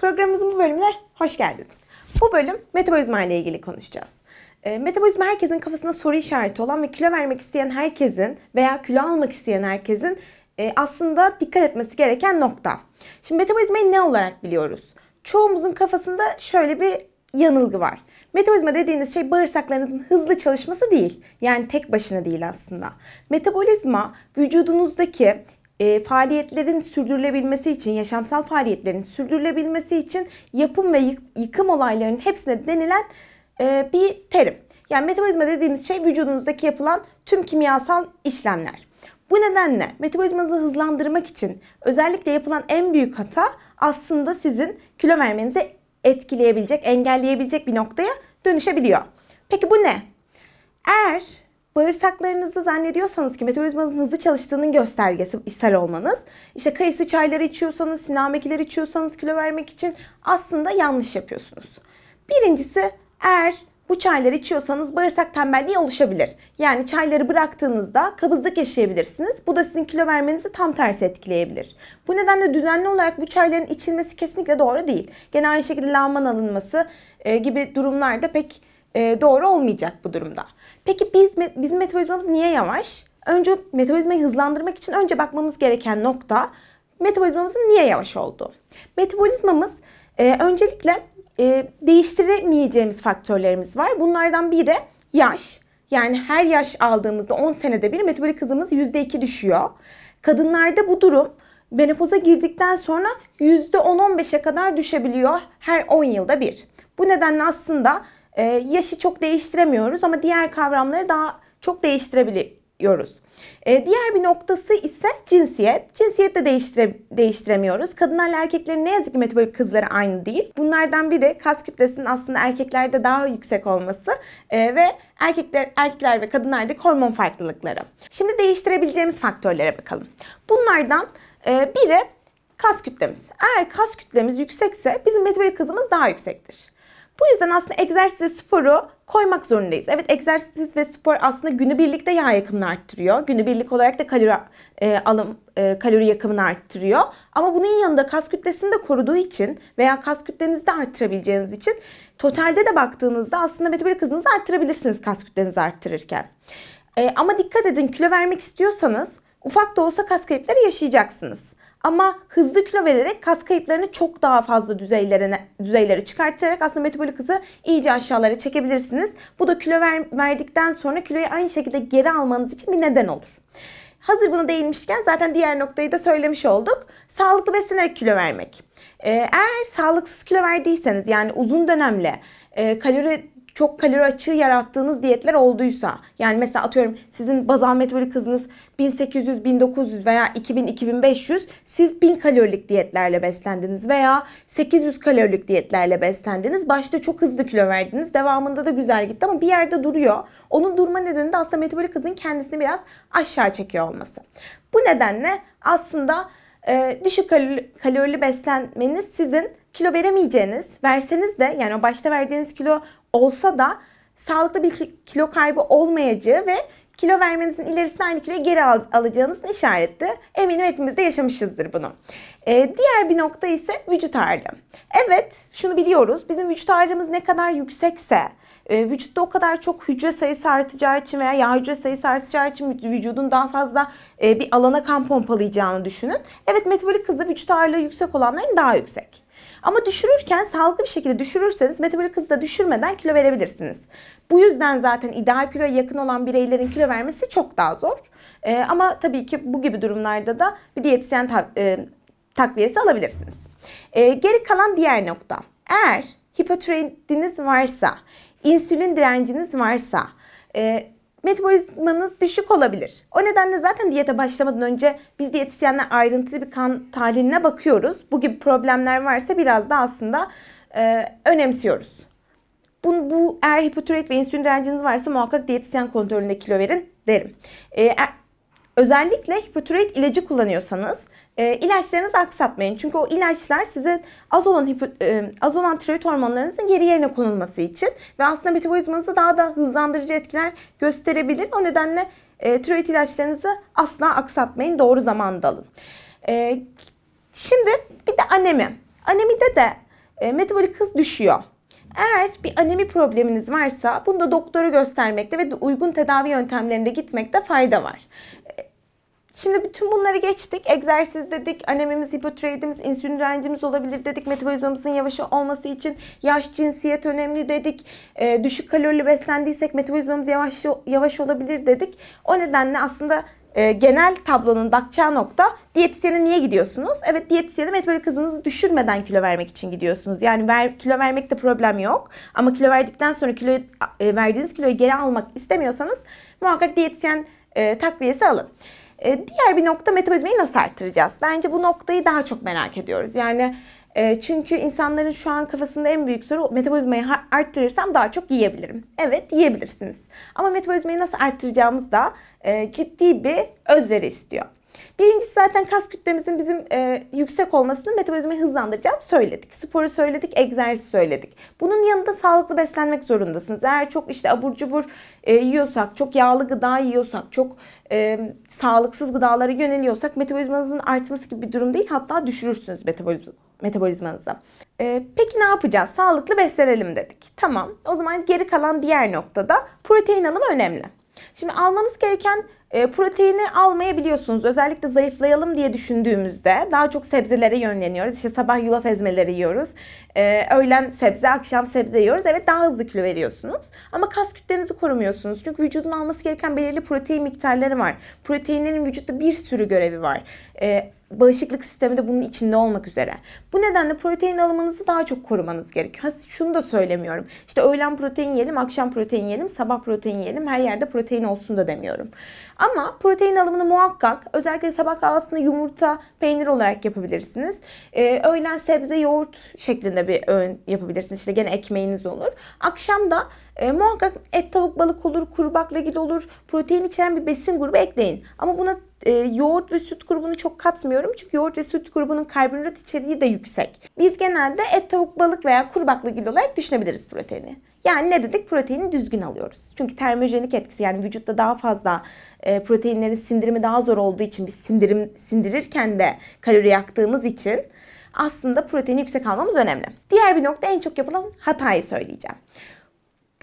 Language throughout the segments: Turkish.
Programımızın bu bölümüne hoş geldiniz. Bu bölüm metabolizma ile ilgili konuşacağız. E, metabolizma herkesin kafasında soru işareti olan ve kilo vermek isteyen herkesin veya kilo almak isteyen herkesin e, aslında dikkat etmesi gereken nokta. Şimdi metabolizmayı ne olarak biliyoruz? Çoğumuzun kafasında şöyle bir yanılgı var. Metabolizma dediğiniz şey bağırsaklarınızın hızlı çalışması değil. Yani tek başına değil aslında. Metabolizma vücudunuzdaki e, faaliyetlerin sürdürülebilmesi için, yaşamsal faaliyetlerin sürdürülebilmesi için yapım ve yıkım olaylarının hepsine denilen e, bir terim. Yani metabolizma dediğimiz şey vücudunuzdaki yapılan tüm kimyasal işlemler. Bu nedenle metabolizmanızı hızlandırmak için özellikle yapılan en büyük hata aslında sizin kilo vermenizi etkileyebilecek, engelleyebilecek bir noktaya dönüşebiliyor. Peki bu ne? Eğer Bağırsaklarınızı zannediyorsanız ki metabolizmanın hızlı çalıştığının göstergesi ishal olmanız. İşte kayısı çayları içiyorsanız, sinamekiler içiyorsanız kilo vermek için aslında yanlış yapıyorsunuz. Birincisi eğer bu çayları içiyorsanız bağırsak tembelliği oluşabilir. Yani çayları bıraktığınızda kabızlık yaşayabilirsiniz. Bu da sizin kilo vermenizi tam tersi etkileyebilir. Bu nedenle düzenli olarak bu çayların içilmesi kesinlikle doğru değil. Genel aynı şekilde lahman alınması e, gibi durumlarda pek e, doğru olmayacak bu durumda. Peki biz bizim metabolizmamız niye yavaş? Önce metabolizmayı hızlandırmak için önce bakmamız gereken nokta metabolizmamızın niye yavaş olduğu. Metabolizmamız e, öncelikle e, değiştiremeyeceğimiz faktörlerimiz var. Bunlardan biri yaş. Yani her yaş aldığımızda 10 senede bir metabolik hızımız %2 düşüyor. Kadınlarda bu durum menopoza girdikten sonra %10-15'e kadar düşebiliyor her 10 yılda bir. Bu nedenle aslında e, yaşı çok değiştiremiyoruz ama diğer kavramları daha çok değiştirebiliyoruz. E, diğer bir noktası ise cinsiyet. Cinsiyet de değiştire, değiştiremiyoruz. Kadınlarla erkeklerin ne yazık ki metabolik hızları aynı değil. Bunlardan biri kas kütlesinin aslında erkeklerde daha yüksek olması e, ve erkekler erkekler ve kadınlar'da hormon farklılıkları. Şimdi değiştirebileceğimiz faktörlere bakalım. Bunlardan e, biri kas kütlemiz. Eğer kas kütlemiz yüksekse bizim metabolik hızımız daha yüksektir. Bu yüzden aslında egzersiz ve sporu koymak zorundayız. Evet egzersiz ve spor aslında günü birlikte yağ yakımını arttırıyor. Günü birlik olarak da kalori e, alım e, kalori yakımını arttırıyor. Ama bunun yanında kas kütlesini de koruduğu için veya kas kütlenizi de arttırabileceğiniz için totalde de baktığınızda aslında metabolik hızınızı arttırabilirsiniz kas kütlenizi arttırırken. E, ama dikkat edin kilo vermek istiyorsanız ufak da olsa kas kayıpları yaşayacaksınız. Ama hızlı kilo vererek kas kayıplarını çok daha fazla düzeylerine düzeylere çıkartarak aslında metabolik hızı iyice aşağılara çekebilirsiniz. Bu da kilo ver, verdikten sonra kiloyu aynı şekilde geri almanız için bir neden olur. Hazır buna değinmişken zaten diğer noktayı da söylemiş olduk. Sağlıklı beslenerek kilo vermek. Ee, eğer sağlıksız kilo verdiyseniz yani uzun dönemle e, kalori çok kalori açığı yarattığınız diyetler olduysa yani mesela atıyorum sizin bazal metabolik hızınız 1800, 1900 veya 2000, 2500 siz 1000 kalorilik diyetlerle beslendiniz veya 800 kalorilik diyetlerle beslendiniz. Başta çok hızlı kilo verdiniz. Devamında da güzel gitti ama bir yerde duruyor. Onun durma nedeni de aslında metabolik hızın kendisini biraz aşağı çekiyor olması. Bu nedenle aslında e, düşük kalori, kalorili beslenmeniz sizin kilo veremeyeceğiniz, verseniz de yani o başta verdiğiniz kilo olsa da sağlıklı bir kilo kaybı olmayacağı ve kilo vermenizin ilerisinde aynı kiloyu geri al- alacağınızın işareti. Eminim hepimiz de yaşamışızdır bunu. Ee, diğer bir nokta ise vücut ağırlığı. Evet şunu biliyoruz bizim vücut ağırlığımız ne kadar yüksekse e, vücutta o kadar çok hücre sayısı artacağı için veya yağ hücre sayısı artacağı için vücudun daha fazla e, bir alana kan pompalayacağını düşünün. Evet metabolik hızı vücut ağırlığı yüksek olanların daha yüksek. Ama düşürürken sağlıklı bir şekilde düşürürseniz metabolik hızı da düşürmeden kilo verebilirsiniz. Bu yüzden zaten ideal kiloya yakın olan bireylerin kilo vermesi çok daha zor. E, ama tabii ki bu gibi durumlarda da bir diyetisyen ta, e, takviyesi alabilirsiniz. E, geri kalan diğer nokta. Eğer hipotiroidiniz varsa, insülin direnciniz varsa, e, metabolizmanız düşük olabilir. O nedenle zaten diyete başlamadan önce biz diyetisyenler ayrıntılı bir kan tahliline bakıyoruz. Bu gibi problemler varsa biraz da aslında e, önemsiyoruz. Bu, bu eğer hipotiroid ve insülin direnciniz varsa muhakkak diyetisyen kontrolünde kilo verin derim. E, özellikle hipotiroid ilacı kullanıyorsanız e, ilaçlarınızı aksatmayın. Çünkü o ilaçlar sizin az olan hipo, e, az olan tiroid hormonlarınızın geri yerine konulması için ve aslında metabolizmanızı daha da hızlandırıcı etkiler gösterebilir. O nedenle e, tiroid ilaçlarınızı asla aksatmayın. Doğru zamanda alın. E, şimdi bir de anemi. Anemide de e, metabolik hız düşüyor. Eğer bir anemi probleminiz varsa bunu da doktora göstermekte ve uygun tedavi yöntemlerinde gitmekte fayda var. Şimdi bütün bunları geçtik. Egzersiz dedik, anemimiz, hipotiroidimiz, insülin direncimiz olabilir dedik. Metabolizmamızın yavaş olması için yaş, cinsiyet önemli dedik. E, düşük kalorili beslendiysek metabolizmamız yavaş yavaş olabilir dedik. O nedenle aslında e, genel tablonun bakacağı nokta diyetisyene niye gidiyorsunuz? Evet diyetisyene metabolik hızınızı düşürmeden kilo vermek için gidiyorsunuz. Yani ver, kilo vermekte problem yok. Ama kilo verdikten sonra kilo e, verdiğiniz kiloyu geri almak istemiyorsanız muhakkak diyetisyen e, takviyesi alın. E, diğer bir nokta metabolizmayı nasıl arttıracağız? Bence bu noktayı daha çok merak ediyoruz. Yani e, çünkü insanların şu an kafasında en büyük soru metabolizmayı arttırırsam daha çok yiyebilirim. Evet yiyebilirsiniz. Ama metabolizmayı nasıl arttıracağımız da e, ciddi bir özveri istiyor. Birincisi zaten kas kütlemizin bizim e, yüksek olmasını metabolizmayı hızlandıracağını söyledik. Sporu söyledik, egzersiz söyledik. Bunun yanında sağlıklı beslenmek zorundasınız. Eğer çok işte abur cubur e, yiyorsak, çok yağlı gıda yiyorsak, çok e, sağlıksız gıdalara yöneliyorsak metabolizmanızın artması gibi bir durum değil. Hatta düşürürsünüz metabolizm metabolizmanızı. E, peki ne yapacağız? Sağlıklı beslenelim dedik. Tamam. O zaman geri kalan diğer noktada protein alımı önemli. Şimdi almanız gereken e, proteini almayabiliyorsunuz. Özellikle zayıflayalım diye düşündüğümüzde daha çok sebzelere yönleniyoruz. İşte sabah yulaf ezmeleri yiyoruz. E, öğlen sebze, akşam sebze yiyoruz. Evet daha hızlı kilo veriyorsunuz. Ama kas kütlenizi korumuyorsunuz. Çünkü vücudun alması gereken belirli protein miktarları var. Proteinlerin vücutta bir sürü görevi var. E, bağışıklık sistemi de bunun içinde olmak üzere. Bu nedenle protein alımınızı daha çok korumanız gerekiyor. Ha, şunu da söylemiyorum. İşte öğlen protein yiyelim, akşam protein yiyelim, sabah protein yiyelim. Her yerde protein olsun da demiyorum. Ama protein alımını muhakkak özellikle sabah kahvaltısında yumurta, peynir olarak yapabilirsiniz. Ee, öğlen sebze, yoğurt şeklinde bir öğün yapabilirsiniz. İşte gene ekmeğiniz olur. Akşam da e, muhakkak et, tavuk, balık olur, kuru baklagil olur. Protein içeren bir besin grubu ekleyin. Ama buna e, yoğurt ve süt grubunu çok katmıyorum. Çünkü yoğurt ve süt grubunun karbonhidrat içeriği de yüksek. Biz genelde et, tavuk, balık veya kuru baklagil olarak düşünebiliriz proteini. Yani ne dedik? Proteini düzgün alıyoruz. Çünkü termojenik etkisi yani vücutta daha fazla e, proteinlerin sindirimi daha zor olduğu için biz sindirim sindirirken de kalori yaktığımız için aslında proteini yüksek almamız önemli. Diğer bir nokta en çok yapılan hatayı söyleyeceğim.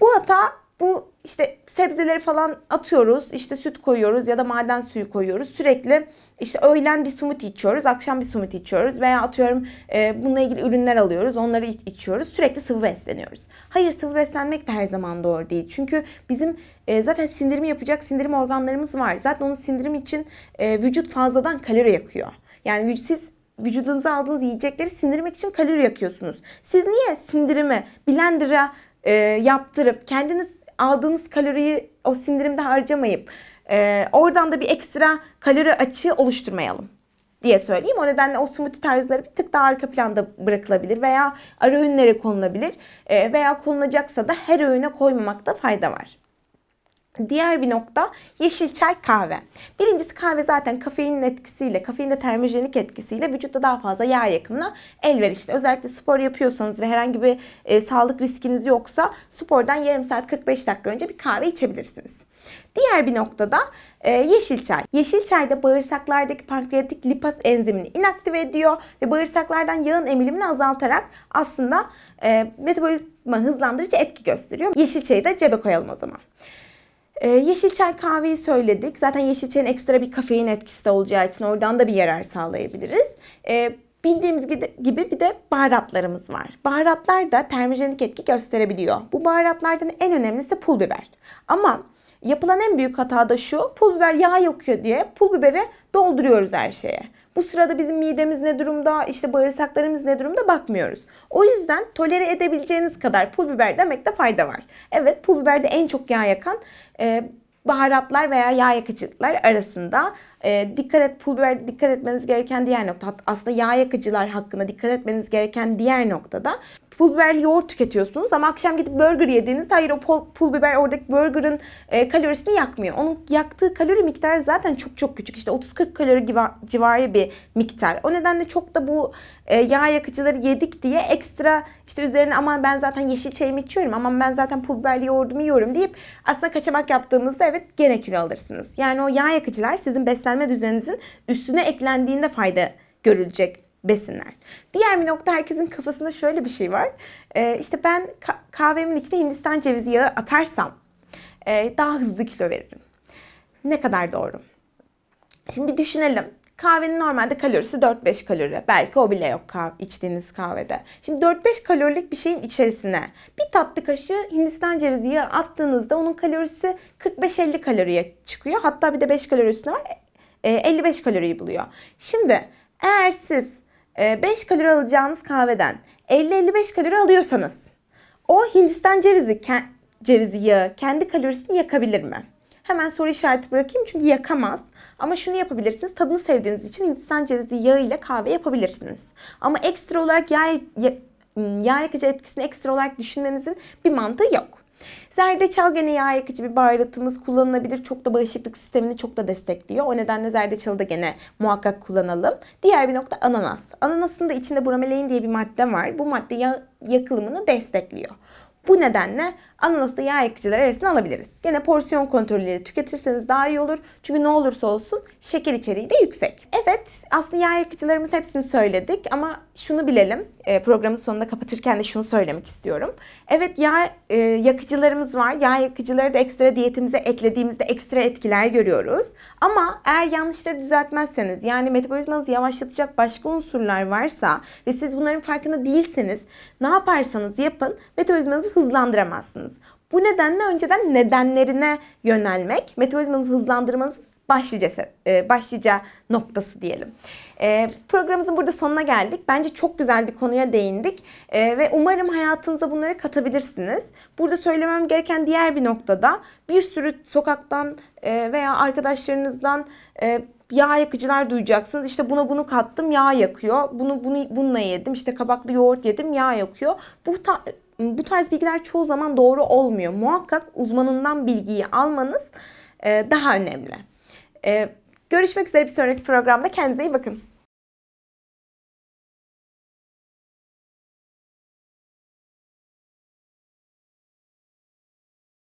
Bu hata bu işte sebzeleri falan atıyoruz, işte süt koyuyoruz ya da maden suyu koyuyoruz. Sürekli işte öğlen bir sumut içiyoruz, akşam bir sumut içiyoruz veya atıyorum e, bununla ilgili ürünler alıyoruz, onları iç, içiyoruz. Sürekli sıvı besleniyoruz. Hayır sıvı beslenmek de her zaman doğru değil. Çünkü bizim e, zaten sindirimi yapacak sindirim organlarımız var. Zaten onun sindirim için e, vücut fazladan kalori yakıyor. Yani siz vücudunuza aldığınız yiyecekleri sindirmek için kalori yakıyorsunuz. Siz niye sindirimi blender'a e, yaptırıp kendiniz aldığınız kaloriyi o sindirimde harcamayıp e, oradan da bir ekstra kalori açığı oluşturmayalım diye söyleyeyim. O nedenle o smoothie tarzları bir tık daha arka planda bırakılabilir veya ara öğünlere konulabilir e, veya konulacaksa da her öğüne koymamakta fayda var. Diğer bir nokta yeşil çay kahve. Birincisi kahve zaten kafeinin etkisiyle, kafein termojenik etkisiyle vücutta daha fazla yağ yakımına elverişli. Özellikle spor yapıyorsanız ve herhangi bir e, sağlık riskiniz yoksa spordan yarım saat 45 dakika önce bir kahve içebilirsiniz. Diğer bir noktada e, yeşil çay. Yeşil çayda bağırsaklardaki pankreatik lipaz enzimini inaktive ediyor ve bağırsaklardan yağın emilimini azaltarak aslında e, metabolizma hızlandırıcı etki gösteriyor. Yeşil çayı da cebe koyalım o zaman. Ee, yeşil çay kahveyi söyledik. Zaten yeşil çayın ekstra bir kafein etkisi de olacağı için oradan da bir yarar sağlayabiliriz. Ee, Bildiğimiz gibi bir de baharatlarımız var. Baharatlar da termojenik etki gösterebiliyor. Bu baharatlardan en önemlisi pul biber. Ama yapılan en büyük hata da şu. Pul biber yağ yakıyor diye pul biberi dolduruyoruz her şeye. Bu sırada bizim midemiz ne durumda, işte bağırsaklarımız ne durumda bakmıyoruz. O yüzden tolere edebileceğiniz kadar pul biber demekte fayda var. Evet pul biber de en çok yağ yakan e, baharatlar veya yağ yakıcılar arasında e, dikkat et pul biber dikkat etmeniz gereken diğer nokta aslında yağ yakıcılar hakkında dikkat etmeniz gereken diğer noktada pul biberli yoğurt tüketiyorsunuz ama akşam gidip burger yediğiniz hayır o pul, pul biber oradaki burgerın e, kalorisini yakmıyor. Onun yaktığı kalori miktarı zaten çok çok küçük. İşte 30-40 kalori civarı bir miktar. O nedenle çok da bu e, yağ yakıcıları yedik diye ekstra işte üzerine aman ben zaten yeşil çayımı içiyorum ama ben zaten pul biberli yoğurdumu yiyorum deyip aslında kaçamak yaptığımızda evet gene kilo alırsınız. Yani o yağ yakıcılar sizin beslenme düzeninizin üstüne eklendiğinde fayda görülecek besinler. Diğer bir nokta herkesin kafasında şöyle bir şey var. Ee, işte ben kahvemin içine Hindistan cevizi yağı atarsam e, daha hızlı kilo veririm. Ne kadar doğru? Şimdi bir düşünelim. Kahvenin normalde kalorisi 4-5 kalori. Belki o bile yok kahve, içtiğiniz kahvede. Şimdi 4-5 kalorilik bir şeyin içerisine bir tatlı kaşığı Hindistan cevizi yağı attığınızda onun kalorisi 45-50 kaloriye çıkıyor. Hatta bir de 5 kalori üstüne var. E, 55 e, kaloriyi buluyor. Şimdi eğer siz 5 ee, kalori alacağınız kahveden 50-55 kalori alıyorsanız o Hindistan cevizi, cevizi yağı kendi kalorisini yakabilir mi? Hemen soru işareti bırakayım çünkü yakamaz. Ama şunu yapabilirsiniz. Tadını sevdiğiniz için Hindistan cevizi yağı ile kahve yapabilirsiniz. Ama ekstra olarak yağ, yağ yakıcı etkisini ekstra olarak düşünmenizin bir mantığı yok. Zerdeçal gene yağ yakıcı bir baharatımız kullanılabilir. Çok da bağışıklık sistemini çok da destekliyor. O nedenle zerdeçalı da gene muhakkak kullanalım. Diğer bir nokta ananas. Ananasın da içinde bromelain diye bir madde var. Bu madde yağ yakılımını destekliyor. Bu nedenle ananaslı yağ ekiciler arasında alabiliriz. Gene porsiyon kontrolleri tüketirseniz daha iyi olur. Çünkü ne olursa olsun şeker içeriği de yüksek. Evet aslında yağ yakıcılarımız hepsini söyledik ama şunu bilelim. E, programın sonunda kapatırken de şunu söylemek istiyorum. Evet yağ e, yakıcılarımız var. Yağ yakıcıları da ekstra diyetimize eklediğimizde ekstra etkiler görüyoruz. Ama eğer yanlışları düzeltmezseniz yani metabolizmanızı yavaşlatacak başka unsurlar varsa ve siz bunların farkında değilseniz ne yaparsanız yapın metabolizmanızı hızlandıramazsınız olacaksınız. Bu nedenle önceden nedenlerine yönelmek metabolizmanızı hızlandırmanızın başlıca e, başlıca noktası diyelim. E, programımızın burada sonuna geldik. Bence çok güzel bir konuya değindik e, ve umarım hayatınıza bunları katabilirsiniz. Burada söylemem gereken diğer bir noktada bir sürü sokaktan veya arkadaşlarınızdan yağ yakıcılar duyacaksınız. İşte buna bunu kattım yağ yakıyor. Bunu bunu bununla yedim. İşte kabaklı yoğurt yedim yağ yakıyor. Bu ta bu tarz bilgiler çoğu zaman doğru olmuyor. Muhakkak uzmanından bilgiyi almanız daha önemli. Görüşmek üzere bir sonraki programda. Kendinize iyi bakın.